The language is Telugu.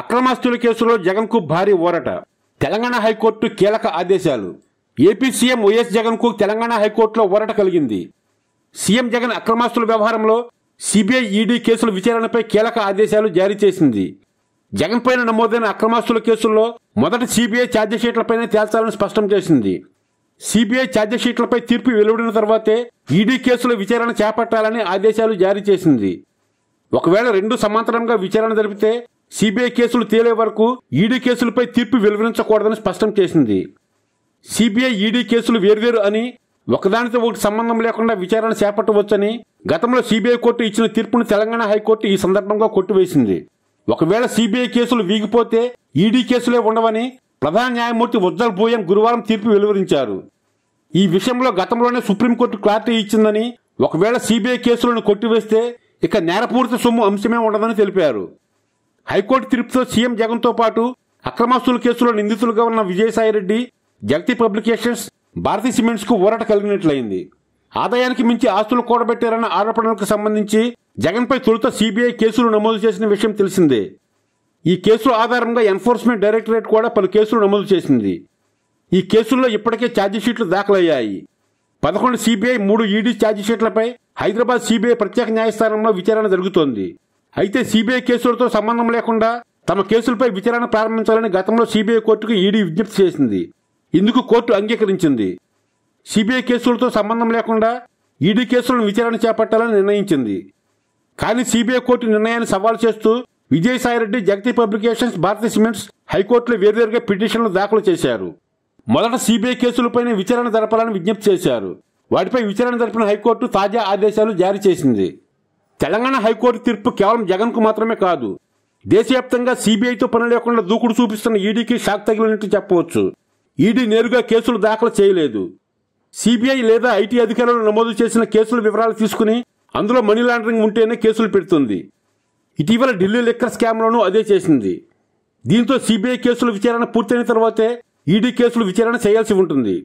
అక్రమాస్తుల కేసులో జగన్కు భారీ ఓరట తెలంగాణ హైకోర్టు కీలక ఆదేశాలు ఏపీ సీఎం వైఎస్ జగన్కు తెలంగాణ హైకోర్టులో ఓరట కలిగింది సీఎం జగన్ అక్రమాస్తుల వ్యవహారంలో సిబిఐ ఈడీ కేసుల విచారణపై కీలక ఆదేశాలు జారీ చేసింది జగన్ పైన నమోదైన అక్రమాస్తుల కేసుల్లో మొదటి సిబిఐ ఛార్జిషీట్లపైనే తేల్చాలని స్పష్టం చేసింది సిబిఐ ఛార్జిషీట్లపై తీర్పు వెలువడిన తర్వాతే ఈడీ కేసుల విచారణ చేపట్టాలని ఆదేశాలు జారీ చేసింది ఒకవేళ రెండు సమాంతరంగా విచారణ జరిపితే సిబిఐ కేసులు తేలే వరకు ఈడీ కేసులపై తీర్పు వెలువరించకూడదని స్పష్టం చేసింది సిబిఐ ఈడీ కేసులు వేర్వేరు అని ఒకదానితో ఒకటి సంబంధం లేకుండా విచారణ చేపట్టవచ్చని గతంలో సిబిఐ కోర్టు ఇచ్చిన తీర్పును తెలంగాణ హైకోర్టు ఈ సందర్భంగా కొట్టివేసింది ఒకవేళ సిబిఐ కేసులు వీగిపోతే ఈడీ కేసులే ఉండవని ప్రధాన న్యాయమూర్తి ఉజ్జల్ భూయం గురువారం తీర్పు వెలువరించారు ఈ విషయంలో గతంలోనే సుప్రీంకోర్టు క్లారిటీ ఇచ్చిందని ఒకవేళ సిబిఐ కేసులను కొట్టివేస్తే ఇక నేరపూరిత సొమ్ము అంశమే ఉండదని తెలిపారు హైకోర్టు తీర్పుతో సీఎం జగన్తో పాటు అక్రమాస్తుల కేసులో నిందితులుగా ఉన్న విజయసాయిరెడ్డి జగతి పబ్లికేషన్స్ భారతీ సిమెంట్స్కు ఊరట కలిగినట్లయింది ఆదాయానికి మించి ఆస్తులు కూడబెట్టారన్న ఆరోపణలకు సంబంధించి జగన్పై తొలుత సీబీఐ కేసులు నమోదు చేసిన విషయం తెలిసిందే ఈ కేసుల ఆధారంగా ఎన్ఫోర్స్మెంట్ డైరెక్టరేట్ కూడా పలు కేసులు నమోదు చేసింది ఈ కేసుల్లో ఇప్పటికే ఛార్జిషీట్లు దాఖలయ్యాయి పదకొండు సీబీఐ మూడు ఈడీ ఛార్జిషీట్లపై హైదరాబాద్ సీబీఐ ప్రత్యేక న్యాయస్థానంలో విచారణ జరుగుతోంది అయితే సిబిఐ కేసులతో సంబంధం లేకుండా తమ కేసులపై విచారణ ప్రారంభించాలని గతంలో సిబిఐ కోర్టుకు ఈడీ విజ్ఞప్తి చేసింది ఇందుకు కోర్టు అంగీకరించింది సిబిఐ కేసులతో సంబంధం లేకుండా ఈడీ కేసులను విచారణ చేపట్టాలని నిర్ణయించింది కానీ సిబిఐ కోర్టు నిర్ణయాన్ని సవాల్ చేస్తూ విజయసాయిరెడ్డి జగతి పబ్లికేషన్స్ భారత సిమెంట్స్ హైకోర్టులో వేర్వేరుగా పిటిషన్లు దాఖలు చేశారు మొదట సిబిఐ కేసులపైన విచారణ జరపాలని విజ్ఞప్తి చేశారు వాటిపై విచారణ జరిపిన హైకోర్టు తాజా ఆదేశాలు జారీ చేసింది తెలంగాణ హైకోర్టు తీర్పు కేవలం జగన్కు మాత్రమే కాదు దేశవ్యాప్తంగా సీబీఐతో పని లేకుండా దూకుడు చూపిస్తున్న ఈడీకి షాక్ తగిలినట్టు చెప్పవచ్చు ఈడీ నేరుగా కేసులు దాఖలు చేయలేదు సిబిఐ లేదా ఐటీ అధికారులు నమోదు చేసిన కేసుల వివరాలు తీసుకుని అందులో మనీ లాండరింగ్ ఉంటేనే కేసులు పెడుతుంది ఇటీవల ఢిల్లీ లిక్కర్ స్కామ్లోనూ అదే చేసింది దీంతో సిబిఐ కేసుల విచారణ పూర్తయిన తర్వాతే ఈడీ కేసులు విచారణ చేయాల్సి ఉంటుంది